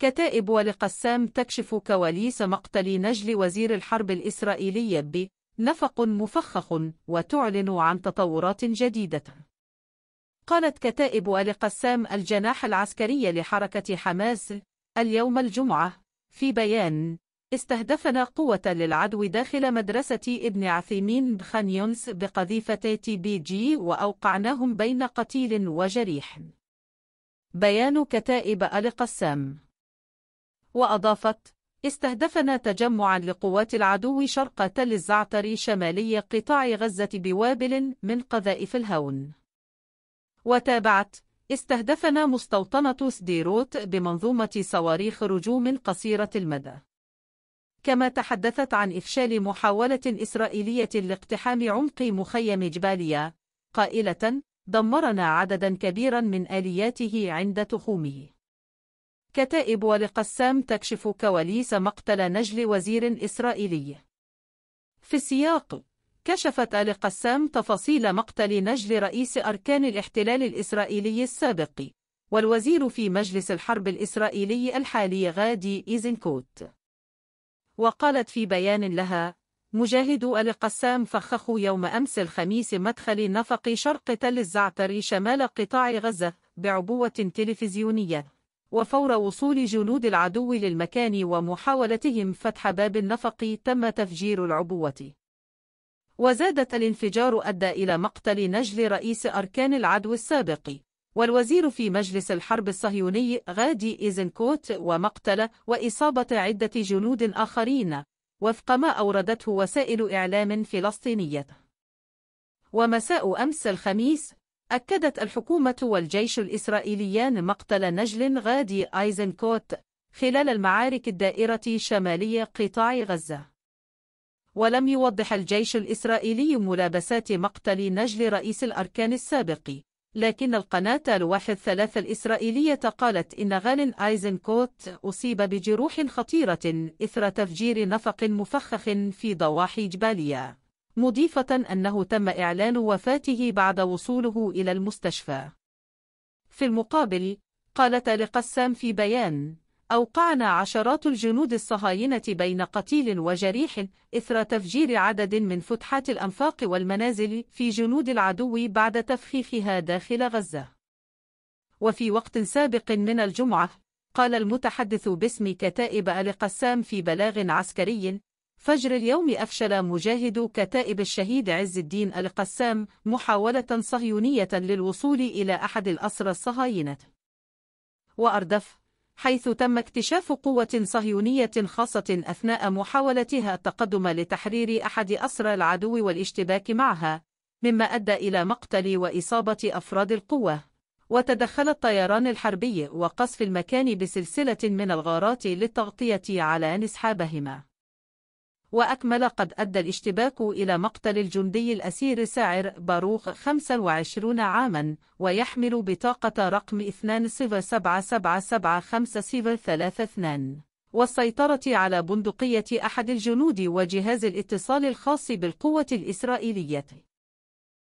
كتائب ولقسام تكشف كواليس مقتل نجل وزير الحرب الإسرائيلي ب نفق مفخخ وتعلن عن تطورات جديدة قالت كتائب ولقسام الجناح العسكري لحركة حماس اليوم الجمعة في بيان استهدفنا قوة للعدو داخل مدرسة ابن عثيمين بخانيونس بقذيفة تي بي جي وأوقعناهم بين قتيل وجريح بيان كتائب ألقسام وأضافت استهدفنا تجمعا لقوات العدو شرق تل الزعتر شمالي قطاع غزة بوابل من قذائف الهون وتابعت استهدفنا مستوطنة سديروت بمنظومة صواريخ رجوم قصيرة المدى كما تحدثت عن إفشال محاولة إسرائيلية لاقتحام عمق مخيم جباليا قائلة دمرنا عددا كبيرا من آلياته عند تخومه كتائب ولقسام تكشف كواليس مقتل نجل وزير إسرائيلي في السياق كشفت آل قسام تفاصيل مقتل نجل رئيس أركان الاحتلال الإسرائيلي السابق والوزير في مجلس الحرب الإسرائيلي الحالي غادي إيزنكوت وقالت في بيان لها مجاهدو آل قسام فخخوا يوم أمس الخميس مدخل نفق شرق تل الزعتر شمال قطاع غزة بعبوة تلفزيونية وفور وصول جنود العدو للمكان ومحاولتهم فتح باب النفق تم تفجير العبوة. وزادت الانفجار أدى إلى مقتل نجل رئيس أركان العدو السابق والوزير في مجلس الحرب الصهيوني غادي إيزنكوت ومقتل وإصابة عدة جنود آخرين وفق ما أوردته وسائل إعلام فلسطينية. ومساء أمس الخميس أكدت الحكومة والجيش الإسرائيليان مقتل نجل غادي آيزنكوت خلال المعارك الدائرة شمالية قطاع غزة ولم يوضح الجيش الإسرائيلي ملابسات مقتل نجل رئيس الأركان السابق لكن القناة الواحد ثلاثة الإسرائيلية قالت إن غال آيزنكوت أصيب بجروح خطيرة إثر تفجير نفق مفخخ في ضواحي جبالية مضيفة أنه تم إعلان وفاته بعد وصوله إلى المستشفى. في المقابل، قالت لقسام في بيان: أوقعنا عشرات الجنود الصهاينة بين قتيل وجريح إثر تفجير عدد من فتحات الأنفاق والمنازل في جنود العدو بعد تفخيخها داخل غزة. وفي وقت سابق من الجمعة، قال المتحدث باسم كتائب آل قسام في بلاغ عسكري فجر اليوم أفشل مجاهد كتائب الشهيد عز الدين القسام محاولة صهيونية للوصول إلى أحد الأسرى الصهاينة وأردف حيث تم اكتشاف قوة صهيونية خاصة أثناء محاولتها التقدم لتحرير أحد أسرى العدو والاشتباك معها مما أدى إلى مقتل وإصابة أفراد القوة وتدخل الطيران الحربي وقصف المكان بسلسلة من الغارات للتغطية على انسحابهما وأكمل قد أدى الاشتباك إلى مقتل الجندي الأسير ساعر باروخ 25 عاما ويحمل بطاقة رقم 207777532 والسيطرة على بندقية أحد الجنود وجهاز الاتصال الخاص بالقوة الإسرائيلية